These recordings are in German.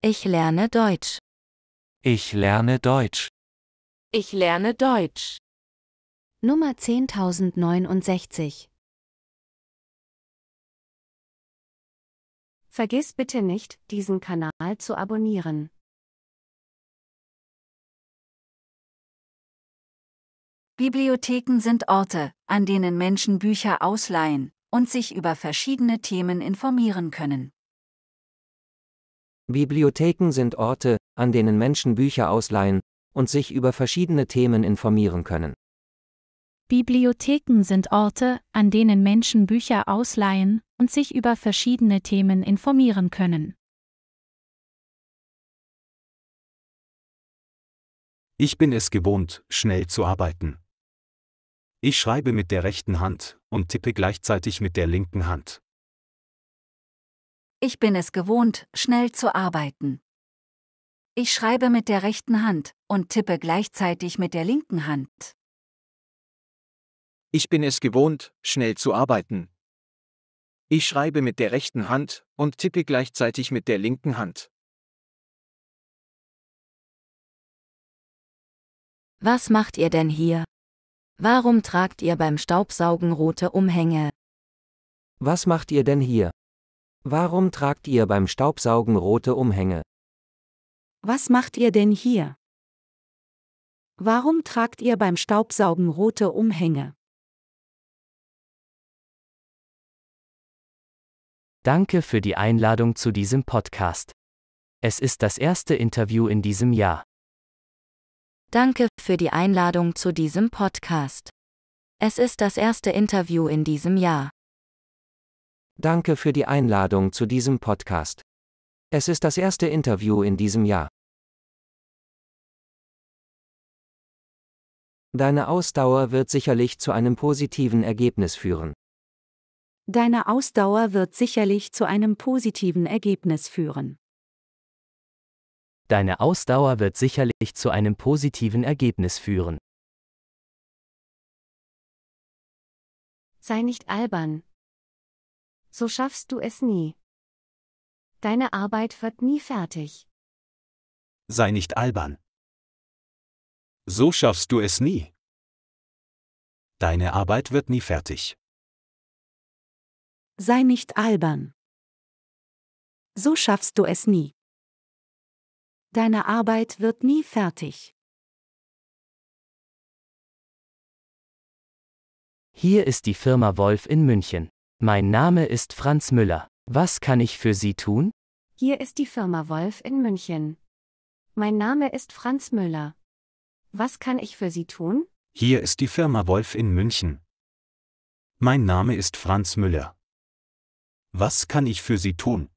Ich lerne Deutsch. Ich lerne Deutsch. Ich lerne Deutsch. Nummer 10069. Vergiss bitte nicht, diesen Kanal zu abonnieren. Bibliotheken sind Orte, an denen Menschen Bücher ausleihen und sich über verschiedene Themen informieren können. Bibliotheken sind Orte, an denen Menschen Bücher ausleihen und sich über verschiedene Themen informieren können. Bibliotheken sind Orte, an denen Menschen Bücher ausleihen und sich über verschiedene Themen informieren können. Ich bin es gewohnt, schnell zu arbeiten. Ich schreibe mit der rechten Hand und tippe gleichzeitig mit der linken Hand. Ich bin es gewohnt, schnell zu arbeiten. Ich schreibe mit der rechten Hand und tippe gleichzeitig mit der linken Hand. Ich bin es gewohnt, schnell zu arbeiten. Ich schreibe mit der rechten Hand und tippe gleichzeitig mit der linken Hand. Was macht ihr denn hier? Warum tragt ihr beim Staubsaugen rote Umhänge? Was macht ihr denn hier? Warum tragt ihr beim Staubsaugen rote Umhänge? Was macht ihr denn hier? Warum tragt ihr beim Staubsaugen rote Umhänge? Danke für die Einladung zu diesem Podcast. Es ist das erste Interview in diesem Jahr. Danke für die Einladung zu diesem Podcast. Es ist das erste Interview in diesem Jahr. Danke für die Einladung zu diesem Podcast. Es ist das erste Interview in diesem Jahr. Deine Ausdauer wird sicherlich zu einem positiven Ergebnis führen. Deine Ausdauer wird sicherlich zu einem positiven Ergebnis führen. Deine Ausdauer wird sicherlich zu einem positiven Ergebnis führen. Sei nicht albern, so schaffst du es nie. Deine Arbeit wird nie fertig. Sei nicht albern. So schaffst du es nie. Deine Arbeit wird nie fertig. Sei nicht albern. So schaffst du es nie. Deine Arbeit wird nie fertig. Hier ist die Firma Wolf in München. Mein Name ist Franz Müller. Was kann ich für Sie tun? Hier ist die Firma Wolf in München. Mein Name ist Franz Müller. Was kann ich für Sie tun? Hier ist die Firma Wolf in München. Mein Name ist Franz Müller. Was kann ich für Sie tun?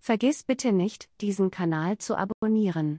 Vergiss bitte nicht, diesen Kanal zu abonnieren.